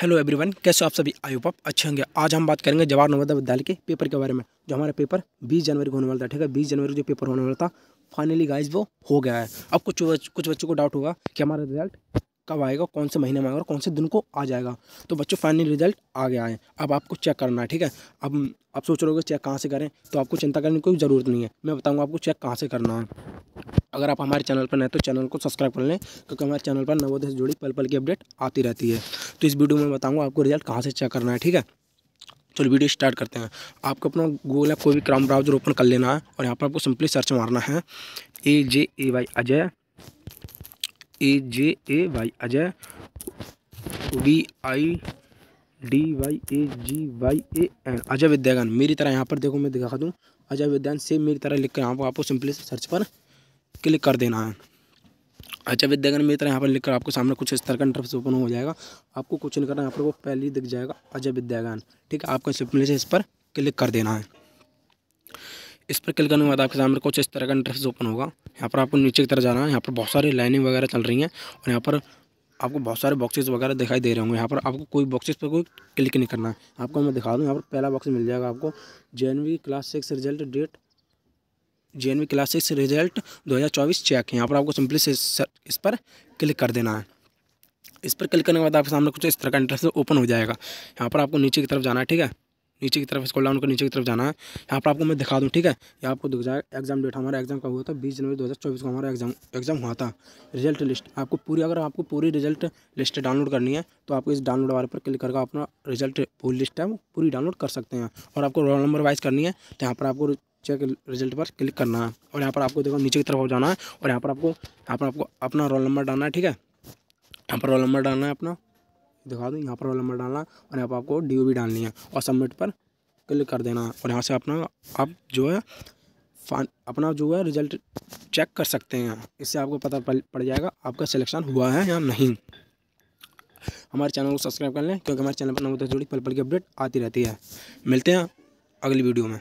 hello everyone कैसे आप सभी आयु पाप अच्छे होंगे आज हम बात करेंगे जवाहर नवोदय विद्यालय के पेपर के बारे में जो हमारा पेपर 20 जनवरी को होने वाला था ठीक है 20 जनवरी को जो पेपर होने वाला था फाइनली गाइज वो हो गया है अब कुछ कुछ बच्चों को डाउट होगा कि हमारा रिजल्ट कब आएगा कौन से महीने में आएगा और कौन से दिन को आ जाएगा तो बच्चों फाइनली रिजल्ट आ गया है अब आपको चेक करना है ठीक है अब आप सोच रहे हो चेक कहाँ से करें तो आपको चिंता करने की कोई ज़रूरत नहीं है मैं बताऊँगा आपको चेक कहाँ से करना है अगर आप हमारे चैनल पर नए तो चैनल को सब्सक्राइब कर लें क्योंकि हमारे चैनल पर नवोदय से जुड़ी पल पल की अपडेट आती रहती है तो इस वीडियो में बताऊँगा आपको रिजल्ट कहाँ से चेक करना है ठीक है चलो वीडियो स्टार्ट करते हैं आपको अपना गूगल ऐप कोई भी क्राम ब्राउजर ओपन कर लेना है और यहाँ पर आपको सिंपली सर्च मारना है A J A Y Ajay A J A Y Ajay V I D Y A G Y A N Ajay Vidyagyan मेरी तरह यहाँ पर देखो मैं दिखा दूँ अजय विद्यान सेम मेरी तरह लिख कर यहाँ पर आपको सिंपली सर्च पर क्लिक कर देना है अच्छा विद्यागर मित्र यहाँ पर लिखकर आपको सामने कुछ इस तरह का इंटरफेस ओपन हो जाएगा आपको कुछ नहीं करना यहाँ पर वो पहले ही दिख जाएगा अजय विद्यागान ठीक है आपको सिंपल से इस पर क्लिक कर देना है इस पर क्लिक करने के बाद आपके सामने कुछ इस तरह का इंटरफेस ओपन होगा यहाँ पर आपको नीचे की तरह जाना है यहाँ पर बहुत सारी लाइनिंग वगैरह चल रही हैं और यहाँ पर आपको बहुत सारे बॉक्सेस वगैरह दिखाई दे रहे होंगे यहाँ पर आपको कोई बॉक्सेस पर कोई क्लिक नहीं करना है आपको मैं दिखा दूँ यहाँ पर पहला बॉक्स मिल जाएगा आपको JNV class six result date J six result 2024 check यहाँ पर आपको सिंपली इस पर क्लिक कर देना है इस पर क्लिक करने के बाद आपके सामने कुछ इस तरह का इंटरेस्ट ओपन हो जाएगा यहाँ पर आपको नीचे की तरफ जाना है ठीक है नीचे की तरफ इसको डाउन कर नीचे की तरफ जाना है यहाँ पर आपको मैं दिखा दूँ ठीक है यहाँ आपको दिख जाएगा एग्जाम डेट हमारा एग्जाम का हुआ था बीस जनवरी चौबीस को हमारा एग्जाम एग्जाम हुआ था रिजल्ट लिस्ट आपको पूरी अगर आपको पूरी रिजल्ट लिस्ट डाउनलोड करनी है तो आपको इस डाउनलोड वाले पर क्लिक करके अपना रिजल्ट पूरी लिस्ट है वो पूरी डाउनलोड कर सकते हैं और आपको रोल नंबर वाइज करनी है तो यहाँ पर आपको परीक्षा के रिजल्ट पर क्लिक करना है और यहाँ पर आपको देखो नीचे की तरफ हो जाना है और यहाँ पर आपको यहाँ पर आपको अपना रोल नंबर डालना है ठीक है यहाँ पर रोल नंबर डालना है अपना दिखा दूँ यहाँ पर रोल नंबर डालना और यहाँ पर आपको डी भी डालनी है और सबमिट पर क्लिक कर देना और यहाँ से अपना आप जो है अपना जो है रिजल्ट चेक कर सकते हैं इससे आपको पता पड़ जाएगा आपका सिलेक्शन हुआ है या नहीं हमारे चैनल को सब्सक्राइब कर लें क्योंकि हमारे चैनल पर नवोदय जुड़ी पल पल की अपडेट आती रहती है मिलते हैं अगली वीडियो में